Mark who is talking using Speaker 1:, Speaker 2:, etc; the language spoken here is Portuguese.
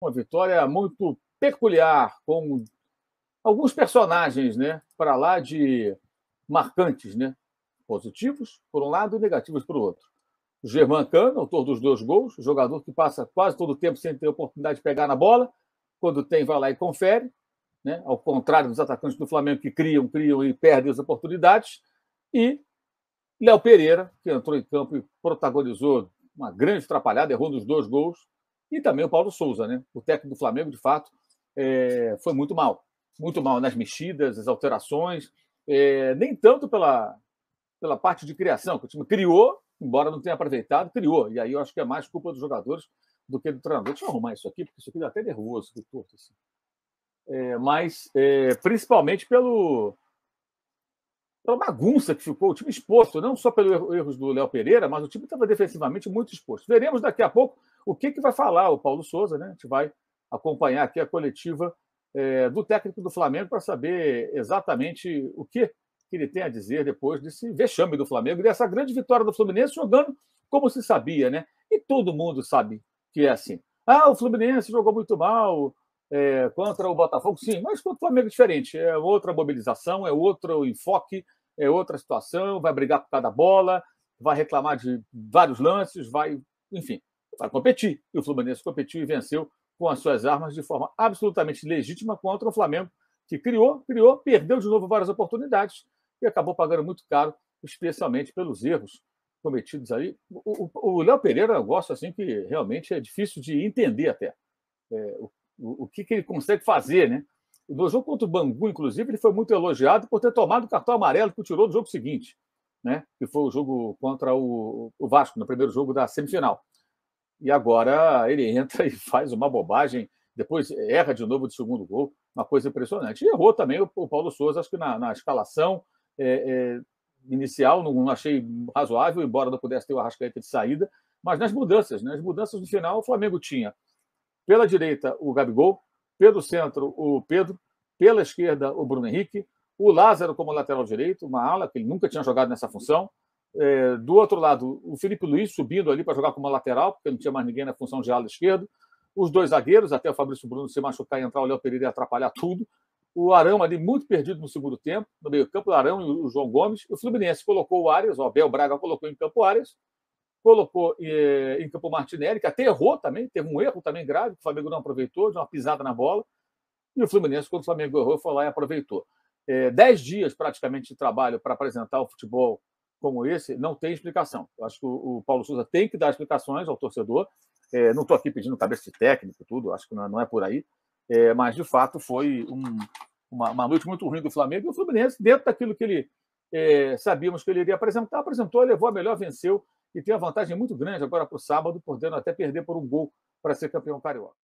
Speaker 1: Uma vitória muito peculiar, com alguns personagens, né? Para lá de marcantes, né? Positivos por um lado e negativos por outro. O Germán Cano, autor dos dois gols, jogador que passa quase todo o tempo sem ter a oportunidade de pegar na bola. Quando tem, vai lá e confere. Né? Ao contrário dos atacantes do Flamengo que criam, criam e perdem as oportunidades. E Léo Pereira, que entrou em campo e protagonizou uma grande atrapalhada, errou nos dois gols. E também o Paulo Souza, né? O técnico do Flamengo, de fato, é, foi muito mal. Muito mal nas mexidas, as alterações, é, nem tanto pela, pela parte de criação, que o time criou, embora não tenha aproveitado, criou. E aí eu acho que é mais culpa dos jogadores do que do treinador. Deixa eu arrumar isso aqui, porque isso aqui dá até nervoso, que torto assim. É, mas, é, principalmente pelo, pela bagunça que ficou, o time exposto, não só pelos erros do Léo Pereira, mas o time estava defensivamente muito exposto. Veremos daqui a pouco o que, que vai falar o Paulo Souza, né? A gente vai acompanhar aqui a coletiva é, do técnico do Flamengo para saber exatamente o que, que ele tem a dizer depois desse vexame do Flamengo e dessa grande vitória do Fluminense jogando como se sabia, né? E todo mundo sabe que é assim. Ah, o Fluminense jogou muito mal, é, contra o Botafogo, sim, mas contra o Flamengo é diferente. É outra mobilização, é outro enfoque, é outra situação, vai brigar por cada bola, vai reclamar de vários lances, vai, enfim, vai competir. E o Fluminense competiu e venceu com as suas armas de forma absolutamente legítima contra o Flamengo, que criou, criou, perdeu de novo várias oportunidades e acabou pagando muito caro, especialmente pelos erros cometidos ali. O Léo Pereira é um negócio assim que realmente é difícil de entender até. É, o, o que, que ele consegue fazer, né? No jogo contra o Bangu, inclusive, ele foi muito elogiado por ter tomado o cartão amarelo que o tirou do jogo seguinte, né? que foi o jogo contra o, o Vasco, no primeiro jogo da semifinal. E agora ele entra e faz uma bobagem, depois erra de novo de segundo gol, uma coisa impressionante. E errou também o, o Paulo Souza, acho que na, na escalação é, é, inicial, não, não achei razoável, embora não pudesse ter o Arrascaeta de saída, mas nas mudanças, né? mudanças no final, o Flamengo tinha pela direita o Gabigol, pelo centro o Pedro, pela esquerda o Bruno Henrique, o Lázaro como lateral direito, uma ala que ele nunca tinha jogado nessa função. É, do outro lado, o Felipe Luiz subindo ali para jogar como lateral, porque não tinha mais ninguém na função de ala esquerdo. Os dois zagueiros, até o Fabrício Bruno se machucar e entrar, o Léo Pereira e atrapalhar tudo. O Arão ali muito perdido no segundo tempo, no meio-campo, o Arão e o João Gomes. O Fluminense colocou o Arias, o Abel Braga colocou em campo o Arias, colocou eh, em campo o Martinelli, que até errou também, teve um erro também grave, que o Flamengo não aproveitou, de uma pisada na bola. E o Fluminense, quando o Flamengo errou, foi lá e aproveitou. É, dez dias praticamente de trabalho para apresentar o futebol como esse não tem explicação. Eu acho que o, o Paulo Souza tem que dar explicações ao torcedor. É, não estou aqui pedindo cabeça de técnico, tudo, acho que não, é, não é por aí. É, mas, de fato, foi um, uma, uma noite muito ruim do Flamengo e o Fluminense, dentro daquilo que ele é, sabíamos que ele iria apresentar, apresentou, levou a melhor, venceu e tem uma vantagem muito grande agora para o sábado, podendo até perder por um gol para ser campeão carioca.